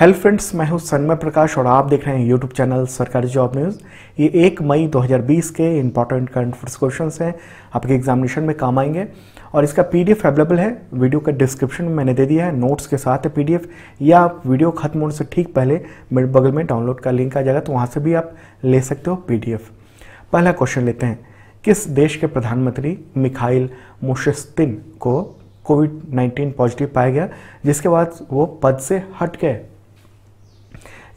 hello friends मैं हूं सन्मय प्रकाश और आप देख रहे हैं यूट्यूब चैनल सरकारी जॉब न्यूज़ ये एक मई 2020 के इंपॉर्टेंट करंट अफेयर्स क्वेश्चन हैं आपके एग्जामिनेशन में काम आएंगे और इसका पीडीएफ अवेलेबल है वीडियो का डिस्क्रिप्शन में मैंने दे दिया है नोट्स के साथ है पीडीएफ या आप वीडियो खत्म होने से ठीक पहले मेरे बगल में डाउनलोड का लिंक आ जाएगा तो वहाँ से भी आप ले सकते हो पी पहला क्वेश्चन लेते हैं किस देश के प्रधानमंत्री मिखाइल मुशस्तिन को कोविड 19 पॉजिटिव पाया गया जिसके बाद वो पद से हट गए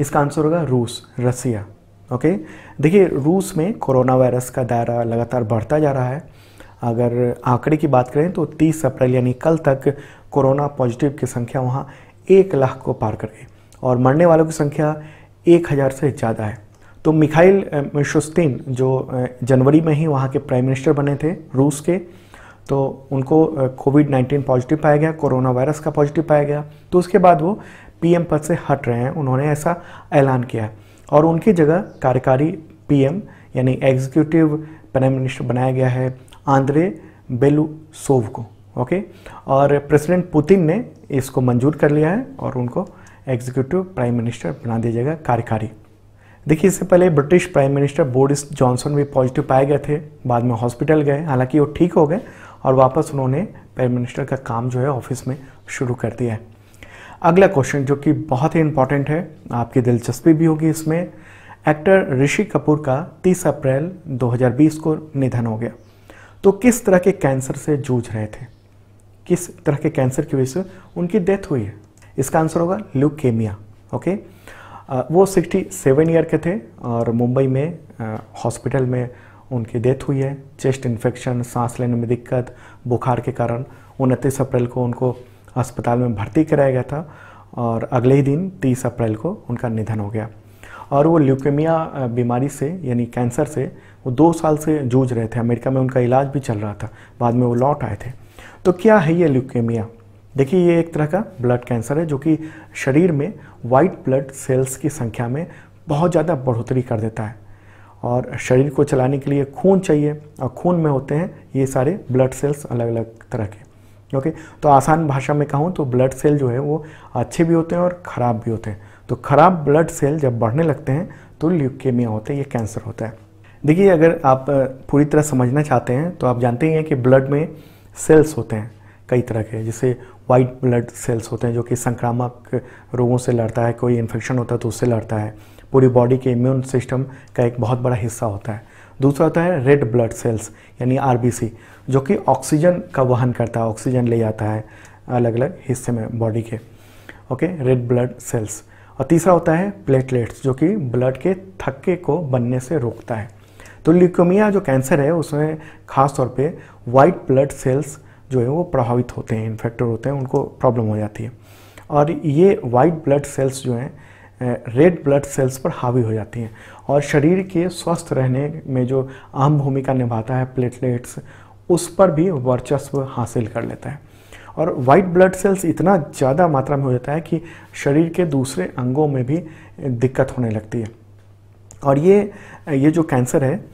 इसका आंसर होगा रूस रसिया ओके देखिए रूस में कोरोना वायरस का दायरा लगातार बढ़ता जा रहा है अगर आंकड़े की बात करें तो 30 अप्रैल यानी कल तक कोरोना पॉजिटिव की संख्या वहाँ एक लाख को पार कर गई और मरने वालों की संख्या एक हज़ार से ज़्यादा है तो मिखाइल मिशुस्तिन जो जनवरी में ही वहाँ के प्राइम मिनिस्टर बने थे रूस के तो उनको कोविड 19 पॉजिटिव पाया गया कोरोना वायरस का पॉजिटिव पाया गया तो उसके बाद वो पीएम पद से हट रहे हैं उन्होंने ऐसा ऐलान किया है और उनकी जगह कार्यकारी पीएम यानी एग्जीक्यूटिव प्राइम मिनिस्टर बनाया गया है आंद्रे बेलुसोव को ओके और प्रेसिडेंट पुतिन ने इसको मंजूर कर लिया है और उनको एग्जीक्यूटिव प्राइम मिनिस्टर बना दिया जाएगा कार्यकारी देखिए इससे पहले British prime minister Boris Johnson भी पॉजिटिव पाए गए थे बाद में हॉस्पिटल गए हालांकि वो ठीक हो गए और वापस उन्होंने प्राइम मिनिस्टर का काम जो है ऑफिस में शुरू कर दिया है अगला क्वेश्चन जो कि बहुत ही इंपॉर्टेंट है आपकी दिलचस्पी भी होगी इसमें एक्टर ऋषि कपूर का 30 अप्रैल 2020 को निधन हो गया तो किस तरह के कैंसर से जूझ रहे थे किस तरह के कैंसर की वजह से उनकी डेथ हुई है इसका आंसर होगा ल्यूकेमिया ओके वो 67 ईयर के थे और मुंबई में हॉस्पिटल में उनकी डेथ हुई है चेस्ट इन्फेक्शन सांस लेने में दिक्कत बुखार के कारण उनतीस अप्रैल को उनको अस्पताल में भर्ती कराया गया था और अगले ही दिन 30 अप्रैल को उनका निधन हो गया और वो ल्यूकेमिया बीमारी से यानी कैंसर से वो दो साल से जूझ रहे थे अमेरिका में उनका इलाज भी चल रहा था बाद में वो लौट आए थे तो क्या है ये ल्यूकेमिया देखिए ये एक तरह का ब्लड कैंसर है जो कि शरीर में वाइट ब्लड सेल्स की संख्या में बहुत ज़्यादा बढ़ोतरी कर देता है और शरीर को चलाने के लिए खून चाहिए और खून में होते हैं ये सारे ब्लड सेल्स अलग अलग तरह के ओके तो आसान भाषा में कहूँ तो ब्लड सेल जो है वो अच्छे भी होते हैं और ख़राब भी होते हैं तो ख़राब ब्लड सेल जब बढ़ने लगते हैं तो ल्यूकेमिया होता है ये कैंसर होता है देखिए अगर आप पूरी तरह समझना चाहते हैं तो आप जानते ही हैं कि ब्लड में सेल्स होते हैं कई तरह के जैसे वाइट ब्लड सेल्स होते हैं जो कि संक्रामक रोगों से लड़ता है कोई इन्फेक्शन होता है तो उससे लड़ता है पूरी बॉडी के इम्यून सिस्टम का एक बहुत बड़ा हिस्सा होता है दूसरा होता है रेड ब्लड सेल्स यानी आर जो कि ऑक्सीजन का वहन करता है ऑक्सीजन ले जाता है अलग अलग हिस्से में बॉडी के ओके रेड ब्लड सेल्स और तीसरा होता है प्लेटलेट्स जो कि ब्लड के थक्के को बनने से रोकता है तो ल्यूकोमिया जो कैंसर है उसमें खास तौर पे वाइट ब्लड सेल्स जो है वो प्रभावित होते हैं इन्फेक्टेड होते हैं उनको प्रॉब्लम हो जाती है और ये वाइट ब्लड सेल्स जो हैं रेड ब्लड सेल्स पर हावी हो जाती हैं और शरीर के स्वस्थ रहने में जो अहम भूमिका निभाता है प्लेटलेट्स उस पर भी वर्चस्व हासिल कर लेता है और वाइट ब्लड सेल्स इतना ज़्यादा मात्रा में हो जाता है कि शरीर के दूसरे अंगों में भी दिक्कत होने लगती है और ये ये जो कैंसर है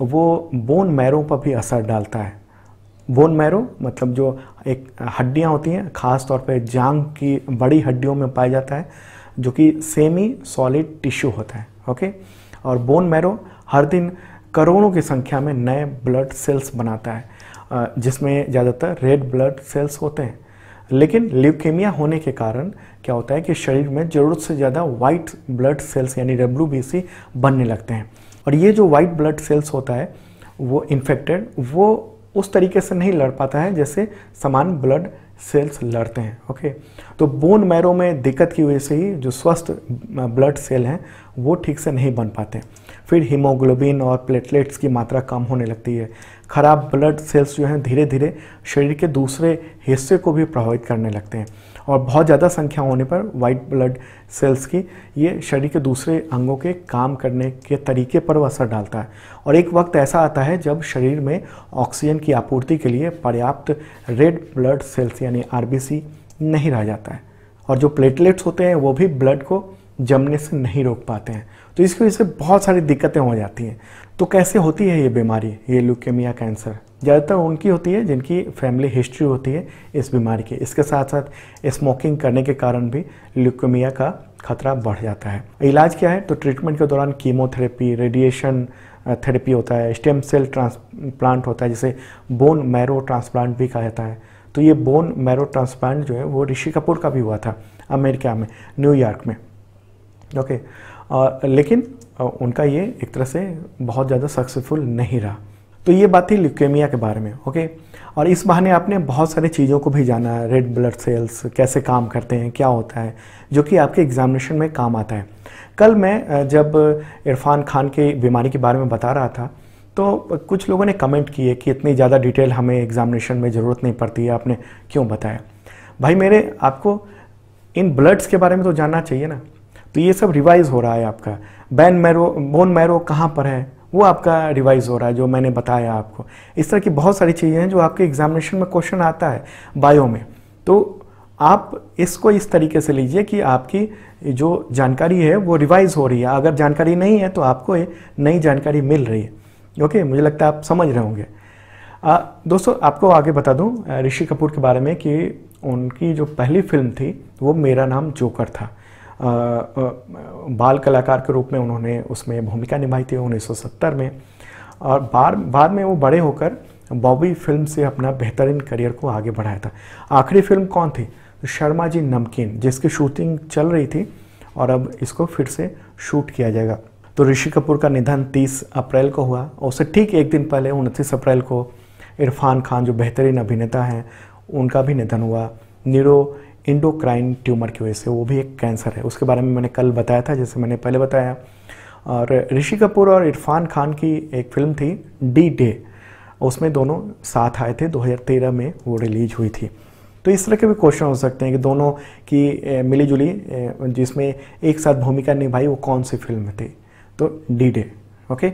वो बोन मैरो पर भी असर डालता है बोन मैरो मतलब जो एक हड्डियाँ होती हैं ख़ास तौर पे जांग की बड़ी हड्डियों में पाया जाता है जो कि सेमी सॉलिड टिश्यू होता है ओके और बोन मैरो हर दिन करोड़ों की संख्या में नए ब्लड सेल्स बनाता है जिसमें ज़्यादातर रेड ब्लड सेल्स होते हैं लेकिन ल्यूकेमिया होने के कारण क्या होता है कि शरीर में ज़रूरत से ज़्यादा वाइट ब्लड सेल्स यानी डब्ल्यू बनने लगते हैं और ये जो वाइट ब्लड सेल्स होता है वो इन्फेक्टेड वो उस तरीके से नहीं लड़ पाता है जैसे समान ब्लड सेल्स लड़ते हैं ओके तो बोन मैरो में दिक्कत की वजह से ही जो स्वस्थ ब्लड सेल हैं वो ठीक से नहीं बन पाते फिर हीमोग्लोबिन और प्लेटलेट्स की मात्रा कम होने लगती है खराब ब्लड सेल्स जो हैं धीरे धीरे शरीर के दूसरे हिस्से को भी प्रभावित करने लगते हैं और बहुत ज़्यादा संख्या होने पर वाइट ब्लड सेल्स की ये शरीर के दूसरे अंगों के काम करने के तरीके पर असर डालता है और एक वक्त ऐसा आता है जब शरीर में ऑक्सीजन की आपूर्ति के लिए पर्याप्त रेड ब्लड सेल्स यानी आर नहीं रह जाता है और जो प्लेटलेट्स होते हैं वो भी ब्लड को जमने से नहीं रोक पाते हैं तो इसकी वजह से बहुत सारी दिक्कतें हो जाती हैं तो कैसे होती है ये बीमारी ये लुकेमिया कैंसर ज़्यादातर उनकी होती है जिनकी फैमिली हिस्ट्री होती है इस बीमारी की इसके साथ साथ स्मोकिंग करने के कारण भी ल्यूकोमिया का खतरा बढ़ जाता है इलाज क्या है तो ट्रीटमेंट के दौरान कीमोथेरेपी रेडिएशन थेरेपी होता है स्टेम सेल ट्रांसप्लांट होता है जिसे बोन मैरो ट्रांसप्लांट भी कहा जाता है तो ये बोन मैरो ट्रांसप्लांट जो है वो ऋषि कपूर का भी हुआ था अमेरिका में न्यूयॉर्क में ओके आ, लेकिन उनका ये एक तरह से बहुत ज़्यादा सक्सेसफुल नहीं रहा तो ये बात थी ल्यूकेमिया के बारे में ओके और इस बहाने आपने बहुत सारी चीज़ों को भी जाना है रेड ब्लड सेल्स कैसे काम करते हैं क्या होता है जो कि आपके एग्जामिनेशन में काम आता है कल मैं जब इरफान खान के बीमारी के बारे में बता रहा था तो कुछ लोगों ने कमेंट किए कि इतनी ज़्यादा डिटेल हमें एग्जामिनेशन में ज़रूरत नहीं पड़ती है आपने क्यों बताया भाई मेरे आपको इन ब्लड्स के बारे में तो जानना चाहिए ना तो ये सब रिवाइज़ हो रहा है आपका बैन मैरो बोन मैरो कहाँ पर है वो आपका रिवाइज हो रहा है जो मैंने बताया आपको इस तरह की बहुत सारी चीज़ें हैं जो आपके एग्जामिनेशन में क्वेश्चन आता है बायो में तो आप इसको इस तरीके से लीजिए कि आपकी जो जानकारी है वो रिवाइज हो रही है अगर जानकारी नहीं है तो आपको नई जानकारी मिल रही है ओके मुझे लगता है आप समझ रहे होंगे दोस्तों आपको आगे बता दूं ऋषि कपूर के बारे में कि उनकी जो पहली फिल्म थी वो मेरा नाम जोकर था बाल कलाकार के रूप में उन्होंने उसमें भूमिका निभाई थी 1970 में और बार बाद में वो बड़े होकर बॉबी फिल्म से अपना बेहतरीन करियर को आगे बढ़ाया था आखिरी फिल्म कौन थी शर्मा जी नमकीन जिसकी शूटिंग चल रही थी और अब इसको फिर से शूट किया जाएगा तो ऋषि कपूर का निधन 30 अप्रैल को हुआ और उससे ठीक एक दिन पहले उनतीस अप्रैल को इरफान खान जो बेहतरीन अभिनेता हैं उनका भी निधन हुआ नीरो इंडोक्राइन ट्यूमर की वजह से वो भी एक कैंसर है उसके बारे में मैंने कल बताया था जैसे मैंने पहले बताया और ऋषि कपूर और इरफान खान की एक फिल्म थी डी डे उसमें दोनों साथ आए थे 2013 में वो रिलीज हुई थी तो इस तरह के भी क्वेश्चन हो सकते हैं कि दोनों की मिली जुली जिसमें एक साथ भूमिका निभाई वो कौन सी फिल्म थी तो डी डे ओके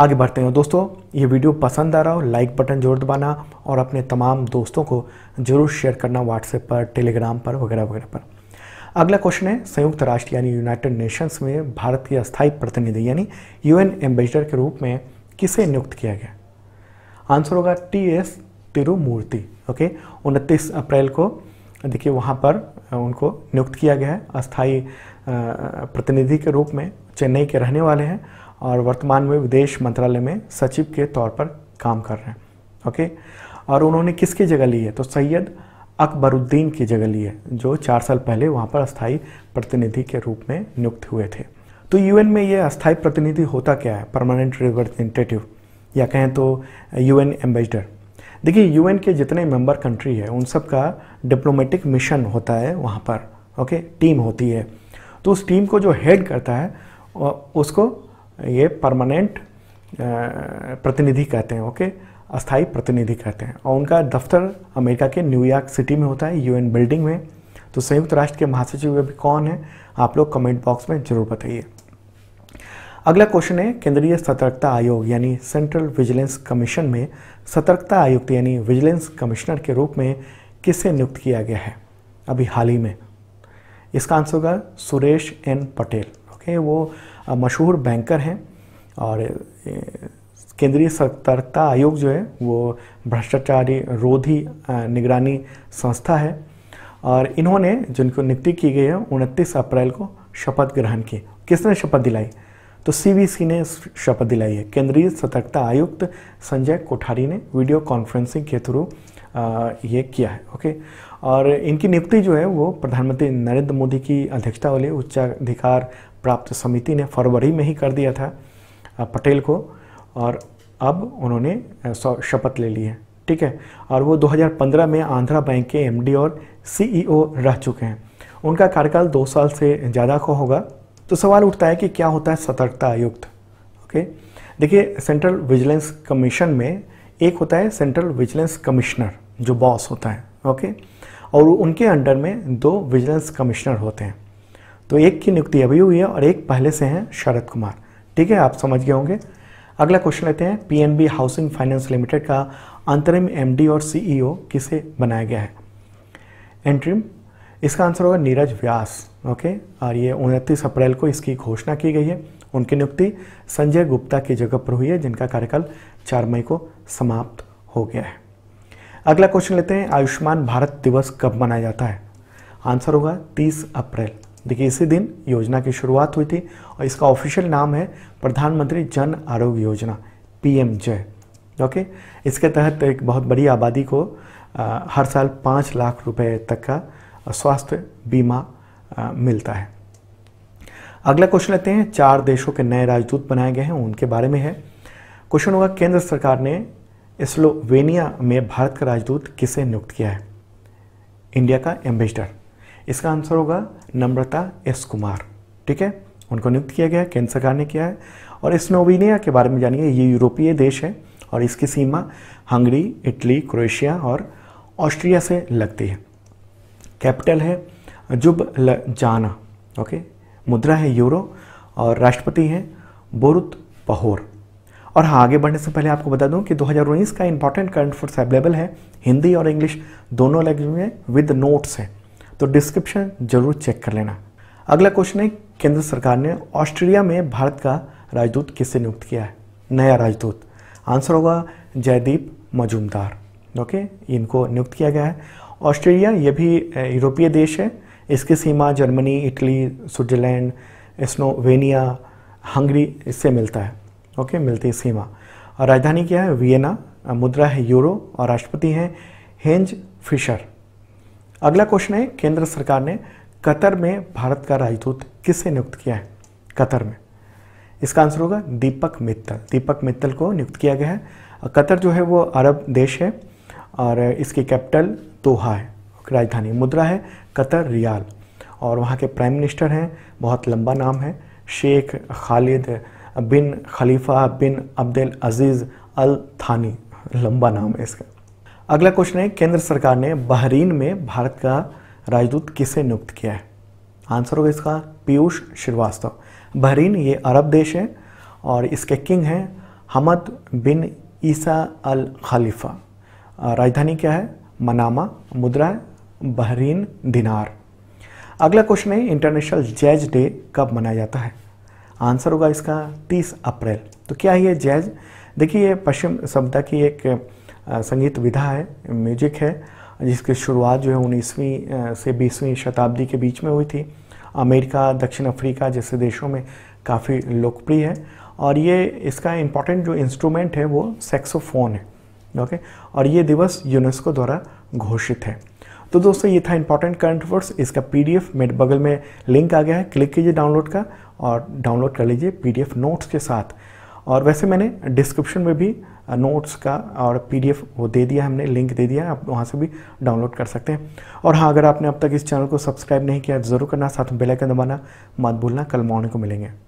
आगे बढ़ते हैं दोस्तों ये वीडियो पसंद आ रहा हो लाइक बटन जरूर दबाना और अपने तमाम दोस्तों को जरूर शेयर करना व्हाट्सएप पर टेलीग्राम पर वगैरह वगैरह पर अगला क्वेश्चन है संयुक्त राष्ट्र यानी यूनाइटेड नेशंस में भारत के अस्थायी प्रतिनिधि यानी यूएन एम्बेसडर के रूप में किसे नियुक्त किया गया आंसर होगा टी एस तिरुमूर्ति ओके उनतीस अप्रैल को देखिए वहाँ पर उनको नियुक्त किया गया है अस्थाई प्रतिनिधि के रूप में चेन्नई के रहने वाले हैं और वर्तमान में विदेश मंत्रालय में सचिव के तौर पर काम कर रहे हैं ओके और उन्होंने किसकी जगह ली है तो सैयद अकबरुद्दीन की जगह ली है जो चार साल पहले वहाँ पर अस्थाई प्रतिनिधि के रूप में नियुक्त हुए थे तो यूएन में ये अस्थायी प्रतिनिधि होता क्या है परमानेंट रिप्रेजेंटेटिव या कहें तो यूएन एम्बेसडर देखिए यूएन के जितने मेंबर कंट्री है उन सब का डिप्लोमेटिक मिशन होता है वहाँ पर ओके टीम होती है तो उस टीम को जो हेड करता है उसको ये परमानेंट प्रतिनिधि कहते हैं ओके अस्थाई प्रतिनिधि कहते हैं और उनका दफ्तर अमेरिका के न्यूयॉर्क सिटी में होता है यूएन बिल्डिंग में तो संयुक्त राष्ट्र के महासचिव अभी कौन है आप लोग कमेंट बॉक्स में ज़रूर बताइए अगला क्वेश्चन है केंद्रीय सतर्कता आयोग यानी सेंट्रल विजिलेंस कमीशन में सतर्कता आयुक्त यानी विजिलेंस कमिश्नर के रूप में किसे नियुक्त किया गया है अभी हाल ही में इसका आंसर होगा सुरेश एन पटेल ओके वो मशहूर बैंकर हैं और केंद्रीय सतर्कता आयोग जो है वो भ्रष्टाचारी रोधी निगरानी संस्था है और इन्होंने जिनको नियुक्ति की गई है उनतीस अप्रैल को शपथ ग्रहण की किसने शपथ दिलाई तो सीबीसी ने शपथ दिलाई है केंद्रीय सतर्कता आयुक्त संजय कोठारी ने वीडियो कॉन्फ्रेंसिंग के थ्रू ये किया है ओके और इनकी नियुक्ति जो है वो प्रधानमंत्री नरेंद्र मोदी की अध्यक्षता वाले उच्चाधिकार प्राप्त समिति ने फरवरी में ही कर दिया था पटेल को और अब उन्होंने शपथ ले ली है ठीक है और वो 2015 में आंध्रा बैंक के एमडी और सीईओ रह चुके हैं उनका कार्यकाल दो साल से ज़्यादा का होगा तो सवाल उठता है कि क्या होता है सतर्कता आयुक्त ओके देखिए सेंट्रल विजिलेंस कमीशन में एक होता है सेंट्रल विजिलेंस कमिश्नर जो बॉस होता है ओके और उनके अंडर में दो विजिलेंस कमिश्नर होते हैं तो एक की नियुक्ति अभी हुई है और एक पहले से हैं शरद कुमार ठीक है आप समझ गए होंगे अगला क्वेश्चन लेते हैं पीएनबी हाउसिंग फाइनेंस लिमिटेड का अंतरिम एमडी और सीईओ e किसे बनाया गया है एंट्रीम इसका आंसर होगा नीरज व्यास ओके और ये उनतीस अप्रैल को इसकी घोषणा की गई है उनकी नियुक्ति संजय गुप्ता की जगह पर हुई है जिनका कार्यकाल चार मई को समाप्त हो गया है अगला क्वेश्चन लेते हैं आयुष्मान भारत दिवस कब मनाया जाता है आंसर होगा 30 अप्रैल देखिए इसी दिन योजना की शुरुआत हुई थी और इसका ऑफिशियल नाम है प्रधानमंत्री जन आरोग्य योजना पी एम जय ओके इसके तहत एक बहुत बड़ी आबादी को आ, हर साल पाँच लाख रुपए तक का स्वास्थ्य बीमा आ, मिलता है अगला क्वेश्चन लेते हैं चार देशों के नए राजदूत बनाए गए हैं उनके बारे में है क्वेश्चन होगा केंद्र सरकार ने स्लोवेनिया में भारत का राजदूत किसे नियुक्त किया है इंडिया का एम्बेसडर इसका आंसर होगा नम्रता एस कुमार ठीक है उनको नियुक्त किया गया है केंद्र सरकार ने किया है और स्लोवेनिया के बारे में जानिए ये यूरोपीय देश है और इसकी सीमा हंगरी इटली क्रोएशिया और ऑस्ट्रिया से लगती है कैपिटल है जुब ल जाना ओके मुद्रा है यूरो और राष्ट्रपति हैं बोरुत पहोर और हाँ आगे बढ़ने से पहले आपको बता दूं कि 2019 का इंपॉर्टेंट करंट फोर्स अवेलेबल है हिंदी और इंग्लिश दोनों लैंग्वेज में विद नोट्स है तो डिस्क्रिप्शन जरूर चेक कर लेना अगला क्वेश्चन है केंद्र सरकार ने ऑस्ट्रेलिया में भारत का राजदूत किससे नियुक्त किया है नया राजदूत आंसर होगा जयदीप मजूमदार ओके इनको नियुक्त किया गया है ऑस्ट्रेलिया ये भी यूरोपीय देश है इसकी सीमा Germany Italy Switzerland Slovenia Hungary इससे मिलता है ओके मिलती सीमा और राजधानी क्या है वियना मुद्रा है यूरो और राष्ट्रपति हैं हेंज फिशर अगला क्वेश्चन है केंद्र सरकार ने कतर में भारत का राजदूत किसे नियुक्त किया है कतर में इसका आंसर होगा दीपक मित्तल दीपक मित्तल को नियुक्त किया गया है कतर जो है वो अरब देश है और इसकी कैपिटल दोहा है राजधानी मुद्रा है कतर रियाल और वहाँ के प्राइम मिनिस्टर हैं बहुत लंबा नाम है शेख खालिद बिन खलीफा बिन अब्दुल अजीज़ अल थानी लंबा नाम है इसका अगला क्वेश्चन है केंद्र सरकार ने बहरीन में भारत का राजदूत किसे नियुक्त किया है आंसर होगा इसका पीयूष श्रीवास्तव बहरीन ये अरब देश है और इसके किंग हैं हमद बिन ईसा अल खलीफा राजधानी क्या है मनामा मुद्रा है बहरीन दिनार अगला क्वेश्चन है इंटरनेशनल जैज डे कब मनाया जाता है आंसर होगा इसका 30 अप्रैल तो क्या है ये जैज देखिए ये पश्चिम सभ्यता की एक संगीत विधा है म्यूजिक है जिसकी शुरुआत जो है उन्नीसवीं से बीसवीं शताब्दी के बीच में हुई थी अमेरिका दक्षिण अफ्रीका जैसे देशों में काफ़ी लोकप्रिय है और ये इसका इम्पॉर्टेंट जो इंस्ट्रूमेंट है वो सेक्सोफोन है ओके और ये दिवस यूनेस्को द्वारा घोषित है तो दोस्तों ये था इंपॉर्टेंट करंट अफेयर्स इसका पीडीएफ मेरे बगल में लिंक आ गया है क्लिक कीजिए डाउनलोड का और डाउनलोड कर लीजिए पीडीएफ नोट्स के साथ और वैसे मैंने डिस्क्रिप्शन में भी नोट्स का और पीडीएफ वो दे दिया हमने लिंक दे दिया आप वहाँ से भी डाउनलोड कर सकते हैं और हाँ अगर आपने अब तक इस चैनल को सब्सक्राइब नहीं किया ज़रूर करना साथ में बेलाइकन दबाना मत भूलना कल मॉर्निंग को मिलेंगे